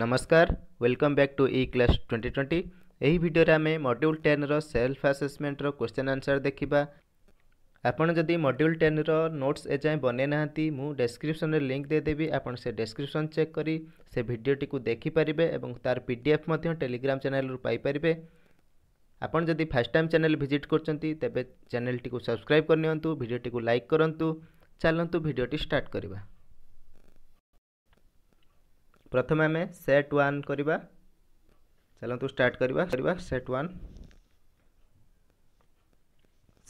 नमस्कार welcome back to E class twenty twenty video आम module ten रेल्फ आसेसमेंटर क्वेश्चन आंसर देखा आपड़ जदि मड्यूल टेन रोट्स एजाए बनई ना मुझ लिंक देदेवि आप डेस्क्रिपन चेक कर से भिडटी को देखिपारे और तार पी डी एफ टेलीग्राम चेल रु पाइप आपन जदि फास्ट टाइम चैनल भिजिट कर तेज चैनल टी सब्सक्राइब करनी भिडटी को लाइक करूँ चलतु भिडटी स्टार्ट करवा ପ୍ରଥମେ ଆମେ ସେଟ୍ ୱାନ୍ କରିବା ଚାଲନ୍ତୁ ଷ୍ଟାର୍ଟ କରିବା କରିବା ସେଟ୍ ୱାନ୍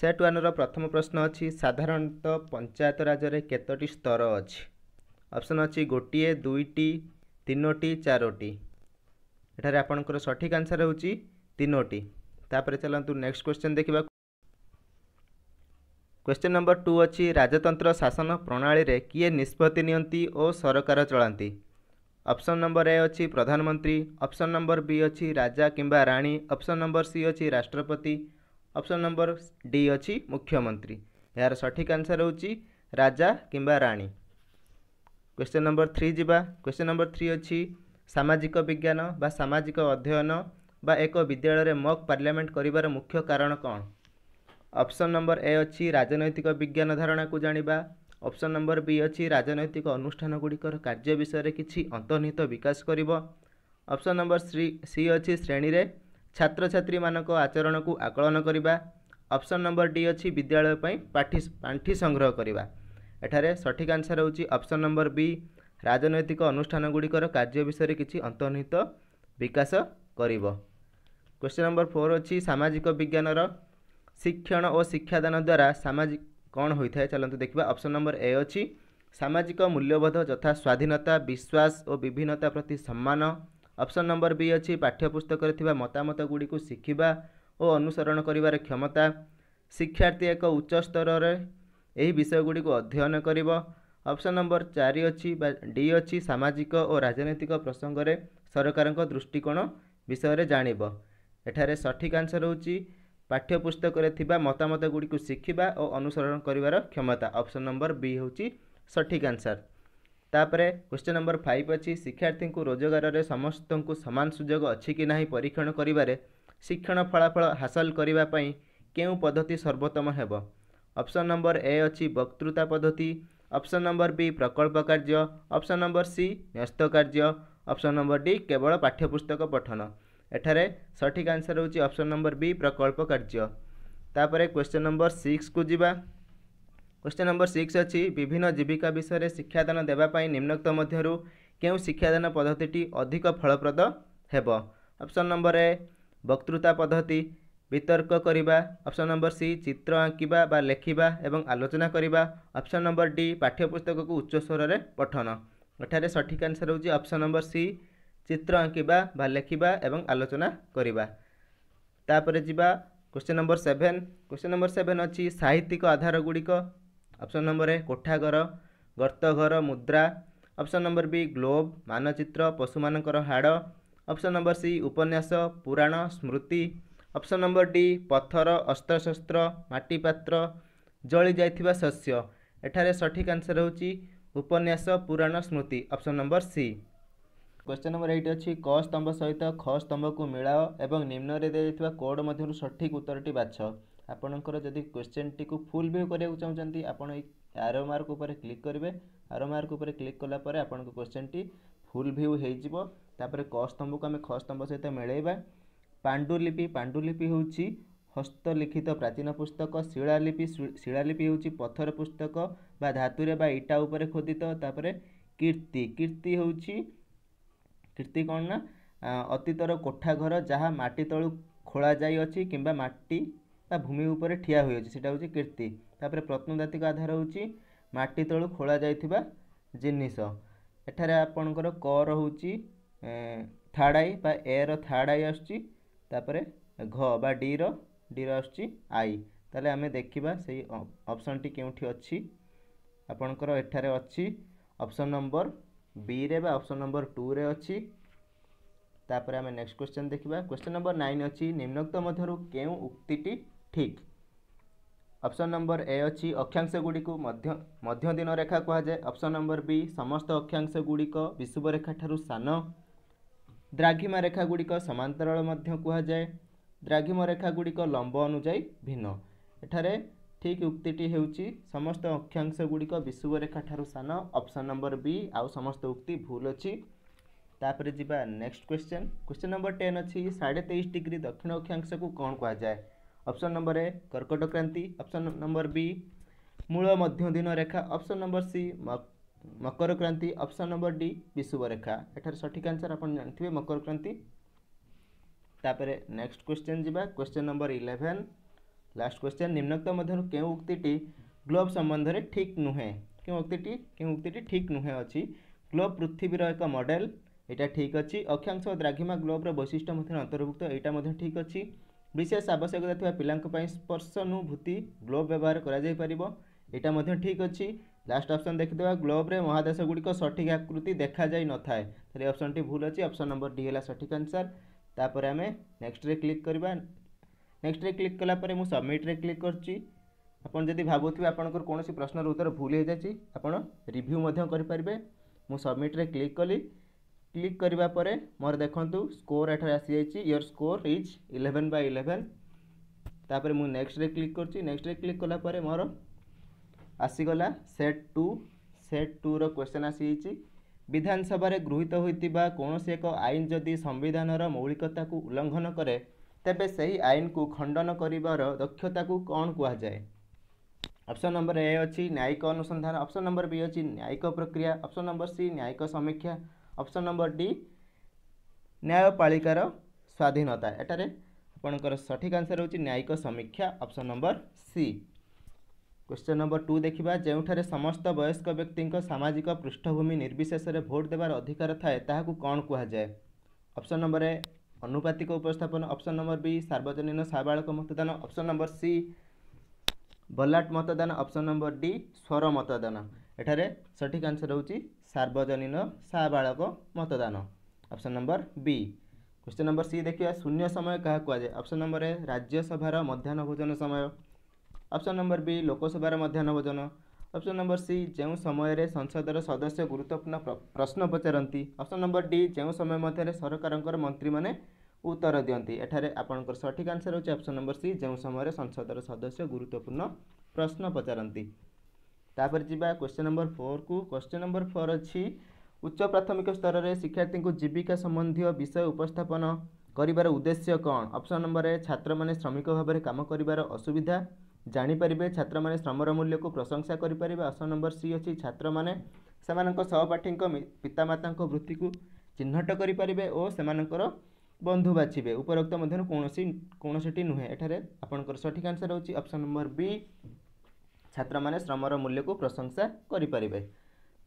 ସେଟ୍ ୱାନ୍ର ପ୍ରଥମ ପ୍ରଶ୍ନ ଅଛି ସାଧାରଣତଃ ପଞ୍ଚାୟତ ରାଜରେ କେତୋଟି ସ୍ତର ଅଛି ଅପ୍ସନ୍ ଅଛି ଗୋଟିଏ ଦୁଇଟି ତିନୋଟି ଚାରୋଟି ଏଠାରେ ଆପଣଙ୍କର ସଠିକ୍ ଆନ୍ସର୍ ହେଉଛି ତିନୋଟି ତାପରେ ଚାଲନ୍ତୁ ନେକ୍ସଟ କ୍ୱେଶ୍ଚିନ୍ ଦେଖିବା କ୍ୱେଶ୍ଚିନ୍ ନମ୍ବର ଟୁ ଅଛି ରାଜତନ୍ତ୍ର ଶାସନ ପ୍ରଣାଳୀରେ କିଏ ନିଷ୍ପତ୍ତି ନିଅନ୍ତି ଓ ସରକାର ଚଳାନ୍ତି ଅପସନ୍ ନମ୍ବର ଏ ଅଛି ପ୍ରଧାନମନ୍ତ୍ରୀ ଅପସନ୍ ନମ୍ବର ବି ଅଛି ରାଜା କିମ୍ବା ରାଣୀ ଅପସନ୍ ନମ୍ବର ସି ଅଛି ରାଷ୍ଟ୍ରପତି ଅପସନ୍ ନମ୍ବର ଡି ଅଛି ମୁଖ୍ୟମନ୍ତ୍ରୀ ଏହାର ସଠିକ୍ ଆନ୍ସର ହେଉଛି ରାଜା କିମ୍ବା ରାଣୀ କ୍ୱେଶ୍ଚନ୍ ନମ୍ବର ଥ୍ରୀ ଯିବା କ୍ୱେଶ୍ଚନ୍ ନମ୍ବର ଥ୍ରୀ ଅଛି ସାମାଜିକ ବିଜ୍ଞାନ ବା ସାମାଜିକ ଅଧ୍ୟୟନ ବା ଏକ ବିଦ୍ୟାଳୟରେ ମକ୍ ପାର୍ଲାମେଣ୍ଟ କରିବାର ମୁଖ୍ୟ କାରଣ କ'ଣ ଅପସନ୍ ନମ୍ବର ଏ ଅଛି ରାଜନୈତିକ ବିଜ୍ଞାନ ଧାରଣାକୁ ଜାଣିବା ଅପସନ୍ ନମ୍ବର ବି ଅଛି ରାଜନୈତିକ ଅନୁଷ୍ଠାନ ଗୁଡ଼ିକର କାର୍ଯ୍ୟ ବିଷୟରେ କିଛି ଅନ୍ତର୍ନିହିତ ବିକାଶ କରିବ ଅପସନ୍ ନମ୍ବର ସି ଅଛି ଶ୍ରେଣୀରେ ଛାତ୍ରଛାତ୍ରୀମାନଙ୍କ ଆଚରଣକୁ ଆକଳନ କରିବା ଅପସନ୍ ନମ୍ବର ଡି ଅଛି ବିଦ୍ୟାଳୟ ପାଇଁ ପାଠି ପାଣ୍ଠି ସଂଗ୍ରହ କରିବା ଏଠାରେ ସଠିକ୍ ଆନ୍ସର୍ ହେଉଛି ଅପସନ୍ ନମ୍ବର ବି ରାଜନୈତିକ ଅନୁଷ୍ଠାନ ଗୁଡ଼ିକର କାର୍ଯ୍ୟ ବିଷୟରେ କିଛି ଅନ୍ତର୍ନିହିତ ବିକାଶ କରିବ କ୍ୱେଶ୍ଚନ୍ ନମ୍ବର ଫୋର୍ ଅଛି ସାମାଜିକ ବିଜ୍ଞାନର ଶିକ୍ଷଣ ଓ ଶିକ୍ଷାଦାନ ଦ୍ୱାରା ସାମାଜିକ କ'ଣ ହୋଇଥାଏ ଚାଲନ୍ତୁ ଦେଖିବା ଅପସନ୍ ନମ୍ବର ଏ ଅଛି ସାମାଜିକ ମୂଲ୍ୟବୋଧ ଯଥା ସ୍ୱାଧୀନତା ବିଶ୍ୱାସ ଓ ବିଭିନ୍ନତା ପ୍ରତି ସମ୍ମାନ ଅପସନ୍ ନମ୍ବର ବି ଅଛି ପାଠ୍ୟପୁସ୍ତକରେ ଥିବା ମତାମତ ଗୁଡ଼ିକୁ ଶିଖିବା ଓ ଅନୁସରଣ କରିବାର କ୍ଷମତା ଶିକ୍ଷାର୍ଥୀ ଏକ ଉଚ୍ଚ ସ୍ତରରେ ଏହି ବିଷୟଗୁଡ଼ିକୁ ଅଧ୍ୟୟନ କରିବ ଅପସନ୍ ନମ୍ବର ଚାରି ଅଛି ବା ଡି ଅଛି ସାମାଜିକ ଓ ରାଜନୈତିକ ପ୍ରସଙ୍ଗରେ ସରକାରଙ୍କ ଦୃଷ୍ଟିକୋଣ ବିଷୟରେ ଜାଣିବ ଏଠାରେ ସଠିକ୍ ଆନ୍ସର୍ ହେଉଛି ପାଠ୍ୟପୁସ୍ତକରେ ଥିବା ମତାମତ ଗୁଡ଼ିକୁ ଶିଖିବା ଓ ଅନୁସରଣ କରିବାର କ୍ଷମତା ଅପସନ୍ ନମ୍ବର ବି ହେଉଛି ସଠିକ୍ ଆନ୍ସର ତାପରେ କ୍ୱେଶ୍ଚିନ୍ ନମ୍ବର ଫାଇଭ୍ ଅଛି ଶିକ୍ଷାର୍ଥୀଙ୍କୁ ରୋଜଗାରରେ ସମସ୍ତଙ୍କୁ ସମାନ ସୁଯୋଗ ଅଛି କି ନାହିଁ ପରୀକ୍ଷଣ କରିବାରେ ଶିକ୍ଷଣ ଫଳାଫଳ ହାସଲ କରିବା ପାଇଁ କେଉଁ ପଦ୍ଧତି ସର୍ବୋତ୍ତମ ହେବ ଅପସନ୍ ନମ୍ବର ଏ ଅଛି ବକ୍ତୃତା ପଦ୍ଧତି ଅପସନ୍ ନମ୍ବର ବି ପ୍ରକଳ୍ପ କାର୍ଯ୍ୟ ଅପସନ୍ ନମ୍ବର ସି ନ୍ୟସ୍ତ କାର୍ଯ୍ୟ ଅପସନ୍ ନମ୍ବର ଡି କେବଳ ପାଠ୍ୟପୁସ୍ତକ ପଠନ ଏଠାରେ ସଠିକ୍ ଆନ୍ସର୍ ହେଉଛି ଅପ୍ସନ୍ ନମ୍ବର ବି ପ୍ରକଳ୍ପ କାର୍ଯ୍ୟ ତାପରେ କ୍ୱେଶ୍ଚନ୍ ନମ୍ବର ସିକ୍ସକୁ ଯିବା କ୍ୱେଶ୍ଚନ୍ ନମ୍ବର ସିକ୍ସ ଅଛି ବିଭିନ୍ନ ଜୀବିକା ବିଷୟରେ ଶିକ୍ଷାଦାନ ଦେବା ପାଇଁ ନିମ୍ନକ୍ତ ମଧ୍ୟରୁ କେଉଁ ଶିକ୍ଷାଦାନ ପଦ୍ଧତିଟି ଅଧିକ ଫଳପ୍ରଦ ହେବ ଅପ୍ସନ୍ ନମ୍ବର ଏ ବକ୍ତୃତା ପଦ୍ଧତି ବିତର୍କ କରିବା ଅପ୍ସନ୍ ନମ୍ବର ସି ଚିତ୍ର ଆଙ୍କିବା ବା ଲେଖିବା ଏବଂ ଆଲୋଚନା କରିବା ଅପ୍ସନ୍ ନମ୍ବର ଡି ପାଠ୍ୟପୁସ୍ତକକୁ ଉଚ୍ଚ ସ୍ୱରରେ ପଠନ ଏଠାରେ ସଠିକ୍ ଆନ୍ସର୍ ହେଉଛି ଅପ୍ସନ୍ ନମ୍ବର ସି ଚିତ୍ର ଆଙ୍କିବା ବା ଲେଖିବା ଏବଂ ଆଲୋଚନା କରିବା ତାପରେ ଯିବା question number seven question number seven ଅଛି ସାହିତ୍ୟିକ ଆଧାର ଗୁଡ଼ିକ ଅପସନ୍ ନମ୍ବର ଏ କୋଠାଘର ଗର୍ତ୍ତଘର ମୁଦ୍ରା ଅପସନ୍ ନମ୍ବର ବି ଗ୍ଲୋବ୍ ମାନଚିତ୍ର ପଶୁମାନଙ୍କର ହାଡ଼ ଅପସନ୍ ନମ୍ବର ସି ଉପନ୍ୟାସ ପୁରାଣ ସ୍ମୃତି ଅପସନ୍ ନମ୍ବର ଡି ପଥର ଅସ୍ତ୍ରଶସ୍ତ୍ର ମାଟି ପାତ୍ର ଜଳି ଯାଇଥିବା ଶସ୍ୟ ଏଠାରେ ସଠିକ୍ ଆନ୍ସର ହେଉଛି ଉପନ୍ୟାସ ପୁରାଣ ସ୍ମୃତି option number C question number eight अच्छी क स्तंभ सहित ख स्तंभ को मिलाओ और निम्न दिखा कोड मध्य सठिक उत्तर टी बाछ आपणकर क्वेश्चन टी फुल भ्यू करा चाहते आप आरो मार्क क्लिक करेंगे आरो मार्क क्लिक कलापर आप क्वेश्चन टी फुल भ्यू होपर क स्तंभ को आम ख स्तंभ सहित मिलेबा पांडुलिपि पांडुलिपि हूँ हस्तलिखित प्राचीन पुस्तक शिलालिपि शिलालिपि हूँ पथर पुस्तक धातु इटा उपर खोदित कीर्ति कीर्ति हूँ କଣ ନା ଅତୀତର କୋଠାଘର ଯାହା ମାଟି ତଳୁ ଖୋଳା ଯାଇଅଛି କିମ୍ବା ମାଟି ବା ଭୂମି ଉପରେ ଠିଆ ହୋଇଅଛି ସେଇଟା ହେଉଛି କୀର୍ତ୍ତି ତା'ପରେ ପ୍ରତ୍ନତାତ୍ତ୍ୱିକ ଆଧାର ହେଉଛି ମାଟି ତଳୁ ଖୋଳା ଯାଇଥିବା ଜିନିଷ ଏଠାରେ ଆପଣଙ୍କର କର ହେଉଛି ଥାର୍ଡ଼ ଆଇ ବା ର ଥାର୍ଡ଼ ଆଇ ଆସୁଛି ତା'ପରେ ଘ ବା ଡିର ଡିର ଆସୁଛି ଆଇ ତାହେଲେ ଆମେ ଦେଖିବା ସେଇ ଅପସନ୍ଟି କେଉଁଠି ଅଛି ଆପଣଙ୍କର ଏଠାରେ ଅଛି ଅପସନ୍ ନମ୍ବର बी रे ऑप्शन नंबर टू रे अच्छी तापर आम नेक्स्ट क्वेश्चन देखा क्वेश्चन नंबर नाइन अच्छी निम्नोक्त मध्य के उक्ति ठीक ऑप्शन नंबर ए अच्छी अक्षांश गुड़ी मध्य दिन रेखा कह जाए ऑप्शन नंबर बी समस्त अक्षांश गुड़िक विषुवरेखा ठार् सान द्राघिमा रेखा गुड़िक समातराल कहुए द्राघिम रेखा गुड़िक लंब अनुजाई भिन्न एठार ଠିକ୍ ଉକ୍ତିଟି ହେଉଛି ସମସ୍ତ ଅକ୍ଷାଂଶ ଗୁଡ଼ିକ ବିଷୁବରେଖାଠାରୁ ସାନ ଅପସନ୍ ନମ୍ବର ବି ଆଉ ସମସ୍ତ ଉକ୍ତି ଭୁଲ ଅଛି ତାପରେ ଯିବା next question question number ten ଅଛି ସାଢ଼େ ତେଇଶ ଡିଗ୍ରୀ ଦକ୍ଷିଣ ଅକ୍ଷାଂଶକୁ କ'ଣ କୁହାଯାଏ ଅପସନ୍ ନମ୍ବର ଏ କର୍କଟ କ୍ରାନ୍ତି ଅପସନ୍ ନମ୍ବର ବି ମୂଳ ମଧ୍ୟ ଦିନ ରେଖା ଅପସନ୍ ନମ୍ବର ସି ମକର କ୍ରାନ୍ତି ଅପସନ୍ ନମ୍ବର ଡି ବିଷୁବରେଖା ଏଠାରେ ସଠିକ୍ ଆନ୍ସର୍ ଆପଣ ଜାଣିଥିବେ ମକର କ୍ରାନ୍ତି ତାପରେ ନେକ୍ସଟ କ୍ୱେଶ୍ଚନ୍ ଯିବା question number eleven last question નિમ્નક્ત મધ્યનું કેવું ઉક્તિଟି ଗ୍ଲୋବ୍ ସମ୍ବନ୍ଧରେ ଠିକ୍ ନୁହେଁ କେଉଁ ଉକ୍ତିଟି କେଉଁ ଉକ୍ତିଟି ଠିକ୍ ନୁହେଁ ଅଛି ଗ୍ଲୋବ୍ ପୃଥିବୀର ଏକ ମଡେଲ୍ ଏଇଟା ଠିକ୍ ଅଛି ଅକ୍ଷାଂଶ ଓ ଦ୍ରାଘିମା ଗ୍ଲୋବ୍ର ବୈଶିଷ୍ଟ୍ୟ ମଧ୍ୟରେ ଅନ୍ତର୍ଭୁକ୍ତ ଏଇଟା ମଧ୍ୟ ଠିକ୍ ଅଛି ବିଶେଷ ଆବଶ୍ୟକତା ଥିବା ପିଲାଙ୍କ ପାଇଁ ସ୍ପର୍ଶନୁଭୂତି ଗ୍ଲୋବ୍ ବ୍ୟବହାର କରାଯାଇପାରିବ ଏଇଟା ମଧ୍ୟ ଠିକ୍ ଅଛି ଲାଷ୍ଟ ଅପସନ୍ ଦେଖିଦେବା ଗ୍ଲୋବ୍ରେ ମହାଦେଶଗୁଡ଼ିକ ସଠିକ୍ ଆକୃତି ଦେଖାଯାଇ ନଥାଏ ତାହେଲେ ଅପସନ୍ଟି ଭୁଲ୍ ଅଛି ଅପସନ୍ ନମ୍ବର ଡି ହେଲା ସଠିକ୍ ଆନ୍ସର୍ ତାପରେ ଆମେ ନେକ୍ସଟ୍ରେ କ୍ଲିକ୍ କରିବା ନେକ୍ସଟରେ କ୍ଲିକ୍ କଲାପରେ ମୁଁ ସବମିଟ୍ରେ କ୍ଲିକ୍ କରୁଛି ଆପଣ ଯଦି ଭାବୁଥିବେ ଆପଣଙ୍କର କୌଣସି ପ୍ରଶ୍ନର ଉତ୍ତର ଭୁଲ ହୋଇଯାଇଛି ଆପଣ ରିଭ୍ୟୁ ମଧ୍ୟ କରିପାରିବେ ମୁଁ ସବମିଟ୍ରେ କ୍ଲିକ୍ କଲି କ୍ଲିକ୍ କରିବା ପରେ ମୋର ଦେଖନ୍ତୁ ସ୍କୋର୍ ଏଠାରେ ଆସିଯାଇଛି your score is eleven by eleven ତାପରେ ମୁଁ ନେକ୍ସଟରେ କ୍ଲିକ୍ କରୁଛି ନେକ୍ସଟରେ କ୍ଲିକ୍ କଲା ପରେ ମୋର ଆସିଗଲା ସେଟ୍ ଟୁ ସେଟ୍ ଟୁର କ୍ୱେଶ୍ଚନ୍ ଆସିଯାଇଛି ବିଧାନସଭାରେ ଗୃହୀତ ହୋଇଥିବା କୌଣସି ଏକ ଆଇନ ଯଦି ସମ୍ବିଧାନର ମୌଳିକତାକୁ ଉଲ୍ଲଙ୍ଘନ କରେ तेज से ही आईन को खंडन कर दक्षता को कौन कह जाए ऑप्शन नंबर ए अच्छी न्यायिक अनुसंधान ऑप्शन नंबर बी अच्छी न्यायिक प्रक्रिया ऑप्शन नंबर सी न्यायिक समीक्षा ऑप्शन नंबर डी न्यायपालिकार स्वाधीनता यटार आपणकर सठिक आंसर हूँ न्यायिक समीक्षा option number C question number two देखा जोठार समस्त वयस्क व्यक्ति सामाजिक पृष्ठभूमि निर्विशेष भोट देवार अधिकार थाए ता कौन कह जाए ऑप्शन नंबर ए ଅନୁପାତିକ ଉପସ୍ଥାପନ ଅପସନ୍ ନମ୍ବର ବି ସାର୍ବଜନୀନ ସାବାଳକ ମତଦାନ ଅପସନ୍ ନମ୍ବର ସି ବଲାଟ ମତଦାନ ଅପସନ୍ ନମ୍ବର ଡି ସ୍ୱର ମତଦାନ ଏଠାରେ ସଠିକ୍ ଆନ୍ସର୍ ହେଉଛି ସାର୍ବଜନୀନ ସାବାଳକ ମତଦାନ option number B question number C ଦେଖିବା ଶୂନ୍ୟ ସମୟ କାହା କୁହାଯାଏ ଅପସନ୍ ନମ୍ବର ଏ ରାଜ୍ୟସଭାର ମଧ୍ୟାହ୍ନ ଭୋଜନ ସମୟ ଅପସନ୍ ନମ୍ବର ବି ଲୋକସଭାର ମଧ୍ୟାହ୍ନ ଭୋଜନ ଅପସନ୍ ନମ୍ବର ସି ଯେଉଁ ସମୟରେ ସଂସଦର ସଦସ୍ୟ ଗୁରୁତ୍ୱପୂର୍ଣ୍ଣ ପ୍ରଶ୍ନ ପଚାରନ୍ତି ଅପସନ୍ ନମ୍ବର ଡି ଯେଉଁ ସମୟ ମଧ୍ୟରେ ସରକାରଙ୍କର ମନ୍ତ୍ରୀମାନେ ଉତ୍ତର ଦିଅନ୍ତି ଏଠାରେ ଆପଣଙ୍କର ସଠିକ୍ ଆନ୍ସର୍ ହେଉଛି ଅପସନ୍ ନମ୍ବର ସି ଯେଉଁ ସମୟରେ ସଂସଦର ସଦସ୍ୟ ଗୁରୁତ୍ୱପୂର୍ଣ୍ଣ ପ୍ରଶ୍ନ ପଚାରନ୍ତି ତାପରେ ଯିବା କ୍ୱେଶ୍ଚନ୍ ନମ୍ବର ଫୋର୍କୁ କ୍ୱେଶ୍ଚନ୍ ନମ୍ବର ଫୋର୍ ଅଛି ଉଚ୍ଚ ପ୍ରାଥମିକ ସ୍ତରରେ ଶିକ୍ଷାର୍ଥୀଙ୍କୁ ଜୀବିକା ସମ୍ବନ୍ଧୀୟ ବିଷୟ ଉପସ୍ଥାପନ କରିବାର ଉଦ୍ଦେଶ୍ୟ କ'ଣ ଅପସନ୍ ନମ୍ବର ଏ ଛାତ୍ରମାନେ ଶ୍ରମିକ ଭାବରେ କାମ କରିବାର ଅସୁବିଧା ଜାଣିପାରିବେ ଛାତ୍ରମାନେ ଶ୍ରମର ମୂଲ୍ୟକୁ ପ୍ରଶଂସା କରିପାରିବେ ଅପସନ୍ ନମ୍ବର ସି ଅଛି ଛାତ୍ରମାନେ ସେମାନଙ୍କ ସହପାଠୀଙ୍କ ପିତାମାତାଙ୍କ ବୃତ୍ତିକୁ ଚିହ୍ନଟ କରିପାରିବେ ଓ ସେମାନଙ୍କର ବନ୍ଧୁ ବାଛିବେ ଉପରୋକ୍ତ ମଧ୍ୟରୁ କୌଣସି କୌଣସିଟି ନୁହେଁ ଏଠାରେ ଆପଣଙ୍କର ସଠିକ୍ ଆନ୍ସର ହେଉଛି ଅପସନ୍ ନମ୍ବର ବି ଛାତ୍ରମାନେ ଶ୍ରମର ମୂଲ୍ୟକୁ ପ୍ରଶଂସା କରିପାରିବେ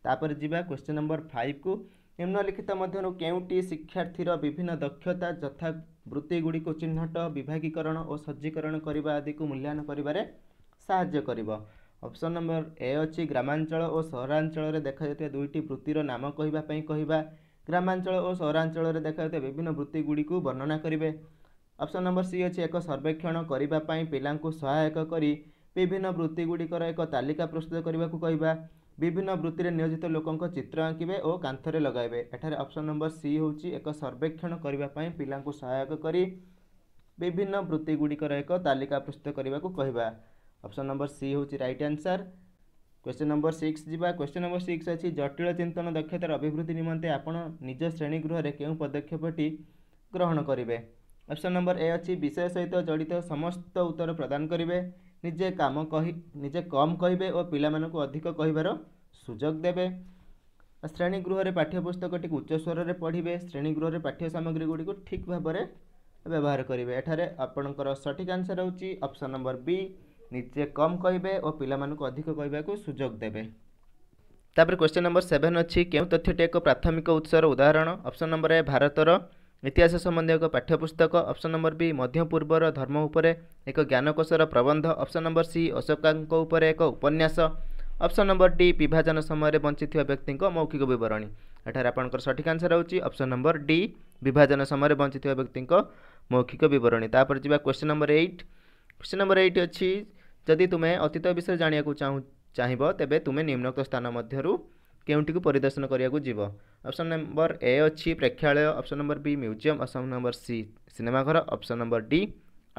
ତାପରେ ଯିବା କ୍ୱେଶ୍ଚିନ୍ ନମ୍ବର ଫାଇଭ୍କୁ ନିମ୍ନଲିଖିତ ମଧ୍ୟରୁ କେଉଁଟି ଶିକ୍ଷାର୍ଥୀର ବିଭିନ୍ନ ଦକ୍ଷତା ଯଥା ବୃତ୍ତିଗୁଡ଼ିକୁ ଚିହ୍ନଟ ବିଭାଗୀକରଣ ଓ ସଜ୍ଜୀକରଣ କରିବା ଆଦିକୁ ମୂଲ୍ୟାୟନ କରିବାରେ ସାହାଯ୍ୟ କରିବ ଅପସନ୍ ନମ୍ବର ଏ ଅଛି ଗ୍ରାମାଞ୍ଚଳ ଓ ସହରାଞ୍ଚଳରେ ଦେଖାଯାଉଥିବା ଦୁଇଟି ବୃତ୍ତିର ନାମ କହିବା ପାଇଁ କହିବା ଗ୍ରାମାଞ୍ଚଳ ଓ ସହରାଞ୍ଚଳରେ ଦେଖାଯାଉଥିବା ବିଭିନ୍ନ ବୃତ୍ତିଗୁଡ଼ିକୁ ବର୍ଣ୍ଣନା କରିବେ ଅପସନ୍ ନମ୍ବର ସି ଅଛି ଏକ ସର୍ବେକ୍ଷଣ କରିବା ପାଇଁ ପିଲାଙ୍କୁ ସହାୟକ କରି ବିଭିନ୍ନ ବୃତ୍ତିଗୁଡ଼ିକର ଏକ ତାଲିକା ପ୍ରସ୍ତୁତ କରିବାକୁ କହିବା ବିଭିନ୍ନ ବୃତ୍ତିରେ ନିୟୋଜିତ ଲୋକଙ୍କ ଚିତ୍ର ଆଙ୍କିବେ ଓ କାନ୍ଥରେ ଲଗାଇବେ ଏଠାରେ ଅପ୍ସନ୍ ନମ୍ବର ସି ହେଉଛି ଏକ ସର୍ବେକ୍ଷଣ କରିବା ପାଇଁ ପିଲାଙ୍କୁ ସହାୟକ କରି ବିଭିନ୍ନ ବୃତ୍ତି ଗୁଡ଼ିକର ଏକ ତାଲିକା ପ୍ରସ୍ତୁତ କରିବାକୁ କହିବା ଅପ୍ସନ୍ ନମ୍ବର ସି ହେଉଛି right answer question number six ଯିବା କ୍ୱେଶ୍ଚିନ୍ ନମ୍ବର ସିକ୍ସ ଅଛି ଜଟିଳ ଚିନ୍ତନ ଦକ୍ଷତାର ଅଭିବୃଦ୍ଧି ନିମନ୍ତେ ଆପଣ ନିଜ ଶ୍ରେଣୀଗୃହରେ କେଉଁ ପଦକ୍ଷେପଟି ଗ୍ରହଣ କରିବେ ଅପ୍ସନ୍ ନମ୍ବର ଏ ଅଛି ବିଷୟ ସହିତ ଜଡ଼ିତ ସମସ୍ତ ଉତ୍ତର ପ୍ରଦାନ କରିବେ ନିଜେ କାମ କହି ନିଜେ କମ୍ କହିବେ ଓ ପିଲାମାନଙ୍କୁ ଅଧିକ କହିବାର ସୁଯୋଗ ଦେବେ ଶ୍ରେଣୀ ଶ୍ରେଣୀଗୃହରେ ପାଠ୍ୟପୁସ୍ତକଟିକୁ ଉଚ୍ଚ ସ୍ୱରରେ ପଢ଼ିବେ ଗୃହରେ ପାଠ୍ୟ ସାମଗ୍ରୀ ଗୁଡ଼ିକୁ ଠିକ୍ ଭାବରେ ବ୍ୟବହାର କରିବେ ଏଠାରେ ଆପଣଙ୍କର ସଠିକ୍ ଆନ୍ସର ହେଉଛି ଅପ୍ସନ୍ ନମ୍ବର ବି ନିଜେ କମ୍ କହିବେ ଓ ପିଲାମାନଙ୍କୁ ଅଧିକ କହିବାକୁ ସୁଯୋଗ ଦେବେ ତାପରେ କ୍ୱେଶ୍ଚନ୍ ନମ୍ବର ସେଭେନ୍ ଅଛି କେଉଁ ତଥ୍ୟଟି ଏକ ପ୍ରାଥମିକ ଉତ୍ସର ଉଦାହରଣ ଅପ୍ସନ୍ ନମ୍ବର ଏ ଭାରତର ଇତିହାସ ସମ୍ବନ୍ଧୀୟ ଏକ ପାଠ୍ୟପୁସ୍ତକ ଅପ୍ସନ୍ ନମ୍ବର ବି ମଧ୍ୟ ପୂର୍ବର ଧର୍ମ ଉପରେ ଏକ ଜ୍ଞାନକୋଷର ପ୍ରବନ୍ଧ ଅପ୍ସନ୍ ନମ୍ବର ସି ଅଶୋକାଙ୍କ ଉପରେ ଏକ ଉପନ୍ୟାସ ଅପ୍ସନ୍ ନମ୍ବର ଡି ବିଭାଜନ ସମୟରେ ବଞ୍ଚିଥିବା ବ୍ୟକ୍ତିଙ୍କ ମୌଖିକ ବିବରଣୀ ଏଠାରେ ଆପଣଙ୍କର ସଠିକ୍ ଆନ୍ସର୍ ହେଉଛି ଅପ୍ସନ୍ ନମ୍ବର ଡି ବିଭାଜନ ସମୟରେ ବଞ୍ଚିଥିବା ବ୍ୟକ୍ତିଙ୍କ ମୌଖିକ ବିବରଣୀ ତାପରେ ଯିବା question number eight question number eight ଅଛି ଯଦି ତୁମେ ଅତୀତ ବିଷୟରେ ଜାଣିବାକୁ ଚାହୁଁ ଚାହିଁବ ତେବେ ତୁମେ ନିମ୍ନକ୍ତ ସ୍ଥାନ ମଧ୍ୟରୁ କେଉଁଠିକୁ ପରିଦର୍ଶନ କରିବାକୁ ଯିବ ଅପସନ୍ ନମ୍ବର ଏ ଅଛି ପ୍ରେକ୍ଷାଳୟ option number B museum option number C cinema ଘର option number D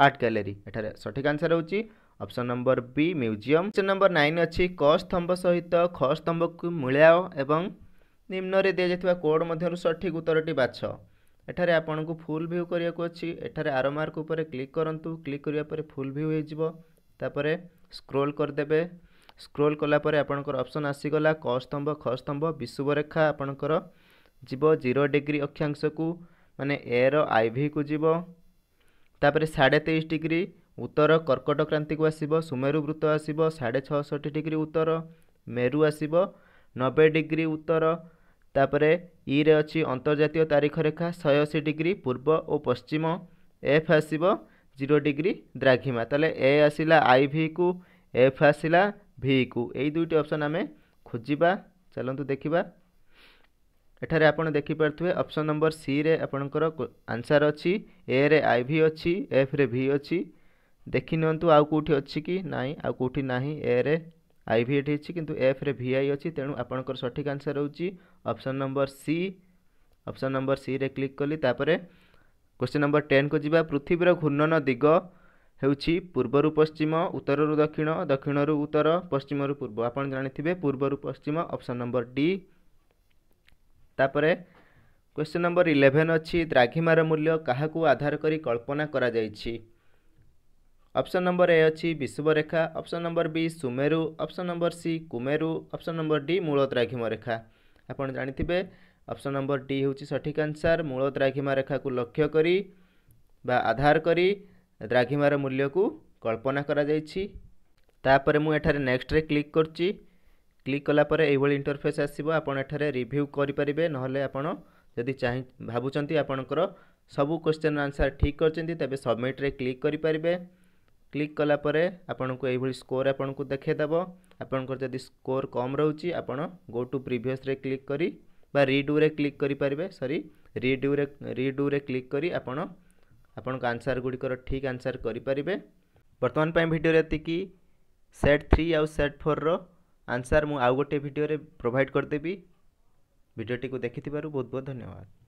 art gallery ଏଠାରେ ସଠିକ୍ ଆନ୍ସର୍ ହେଉଛି option number B museum option number nine ଅଛି କ ସ୍ତମ୍ଭ ସହିତ ଖ ସ୍ତମ୍ଭକୁ ମିଳାଅ ଏବଂ ନିମ୍ନରେ ଦିଆଯାଇଥିବା କୋଡ଼୍ ମଧ୍ୟରୁ ସଠିକ୍ ଉତ୍ତରଟି ବାଛ ଏଠାରେ ଆପଣଙ୍କୁ ଫୁଲ୍ ଭ୍ୟୁ କରିବାକୁ ଅଛି ଏଠାରେ ଆର ମାର୍କ ଉପରେ କ୍ଲିକ୍ କରନ୍ତୁ କ୍ଲିକ୍ କରିବା ପରେ ଫୁଲ୍ ଭ୍ୟୁ ହୋଇଯିବ ତାପରେ ସ୍କ୍ରୋଲ୍ କରିଦେବେ ସ୍କ୍ରୋଲ୍ କଲାପରେ ଆପଣଙ୍କର ଅପସନ୍ ଆସିଗଲା କ ସ୍ତମ୍ଭ ଖ ସ୍ତମ୍ଭ ବିଶୁବରେଖା ଆପଣଙ୍କର ଯିବ ଜିରୋ ଡିଗ୍ରୀ ଅକ୍ଷାଂଶକୁ ମାନେ ଏର ଆଇଭିକୁ ଯିବ ତାପରେ ସାଢ଼େ ତେଇଶ ଡିଗ୍ରୀ ଉତ୍ତର କର୍କଟ କ୍ରାନ୍ତିକୁ ଆସିବ ସୁମେରୁ ବୃତ୍ତ ଆସିବ ସାଢ଼େ ଛଅଷଠି ଡିଗ୍ରୀ ଉତ୍ତର ମେରୁ ଆସିବ ନବେ ଡିଗ୍ରୀ ଉତ୍ତର ତାପରେ ଇରେ e ଅଛି ଅନ୍ତର୍ଜାତୀୟ ତାରିଖ ରେଖା ଶହେ ଅଶୀ ଡିଗ୍ରୀ ପୂର୍ବ ଓ ପଶ୍ଚିମ ଏଫ୍ ଆସିବ ଜିରୋ ଡିଗ୍ରୀ ଦ୍ରାଘିମା ତାହେଲେ ଏ ଆସିଲା ଆଇଭିକୁ ଏଫ୍ ଆସିଲା ଭିକୁ ଏଇ ଦୁଇଟି ଅପସନ୍ ଆମେ ଖୋଜିବା ଚାଲନ୍ତୁ ଦେଖିବା ଏଠାରେ ଆପଣ ଦେଖିପାରୁଥିବେ ଅପସନ୍ ନମ୍ବର ସିରେ ଆପଣଙ୍କର ଆନ୍ସର୍ ଅଛି ଏରେ ଆଇ ଭି ଅଛି ଏଫ୍ରେ ଭି ଅଛି ଦେଖିନିଅନ୍ତୁ ଆଉ କେଉଁଠି ଅଛି କି ନାହିଁ ଆଉ କେଉଁଠି ନାହିଁ ଏରେ ଆଇ ଭି ଏଠି ଅଛି କିନ୍ତୁ ଏଫ୍ରେ ଭି ଆଇ ଅଛି ତେଣୁ ଆପଣଙ୍କର ସଠିକ୍ ଆନ୍ସର୍ ହେଉଛି option number C option number ସିରେ କ୍ଲିକ୍ କଲି ତାପରେ क्वेश्चन नंबर टेन को जी पृथ्वीर घूर्णन दिग ହେଉଛି ପୂର୍ବରୁ ପଶ୍ଚିମ ଉତ୍ତରରୁ ଦକ୍ଷିଣ ଦକ୍ଷିଣରୁ ଉତ୍ତର ପଶ୍ଚିମରୁ ପୂର୍ବ ଆପଣ ଜାଣିଥିବେ ପୂର୍ବରୁ ପଶ୍ଚିମ ଅପସନ୍ ନମ୍ବର ଡି ତାପରେ କ୍ୱେଶ୍ଚିନ୍ ନମ୍ବର ଇଲେଭେନ୍ ଅଛି ଦ୍ରାଘିମାର ମୂଲ୍ୟ କାହାକୁ ଆଧାର କରି କଳ୍ପନା କରାଯାଇଛି ଅପସନ୍ ନମ୍ବର ଏ ଅଛି ବିଷୁବରେଖା ଅପସନ୍ ନମ୍ବର ବି ସୁମେରୁ ଅପସନ୍ ନମ୍ବର ସି କୁମେରୁ ଅପସନ୍ ନମ୍ବର ଡି ମୂଳ ଦ୍ରାଘିମ ରେଖା ଆପଣ ଜାଣିଥିବେ ଅପସନ୍ ନମ୍ବର ଡି ହେଉଛି ସଠିକ୍ ଆନ୍ସାର୍ ମୂଳ ଦ୍ରାଘିମା ରେଖାକୁ ଲକ୍ଷ୍ୟ କରି ବା ଆଧାର କରି ଦ୍ରାଘିମାର ମୂଲ୍ୟକୁ କଳ୍ପନା କରାଯାଇଛି ତାପରେ ମୁଁ ଏଠାରେ ନେକ୍ସଟରେ କ୍ଲିକ୍ କରୁଛି କ୍ଲିକ୍ କଲାପରେ ଏହିଭଳି ଇଣ୍ଟରଫେସ୍ ଆସିବ ଆପଣ ଏଠାରେ ରିଭ୍ୟୁ କରିପାରିବେ ନହେଲେ ଆପଣ ଯଦି ଚାହିଁ ଭାବୁଛନ୍ତି ଆପଣଙ୍କର ସବୁ କ୍ୱେଶ୍ଚେନ୍ ଆନ୍ସର ଠିକ୍ କରିଛନ୍ତି ତେବେ ସବମିଟ୍ରେ କ୍ଲିକ୍ କରିପାରିବେ କ୍ଲିକ୍ କଲାପରେ ଆପଣଙ୍କୁ ଏହିଭଳି ସ୍କୋର ଆପଣଙ୍କୁ ଦେଖାଇଦେବ ଆପଣଙ୍କର ଯଦି ସ୍କୋର କମ୍ ରହୁଛି ଆପଣ ଗୋ ଟୁ ପ୍ରିଭିଅସ୍ରେ କ୍ଲିକ୍ କରି ବା ରିଡ଼ୁରେ କ୍ଲିକ୍ କରିପାରିବେ ସରି ରିଡ୍ୟୁରେ ରିଡ଼ୁରେ କ୍ଲିକ୍ କରି ଆପଣ আপোনক আনসার গুডিকর ঠিক আনসার করি পারিবে বর্তমান পই ভিডিও রে তকি সেট 3 আৰু সেট 4 ৰ আনসার মু আউ গটে ভিডিও রে প্ৰোভাইড কৰতেবি ভিডিওটি কো দেখিতি পারু বহুত বহুত ধন্যবাদ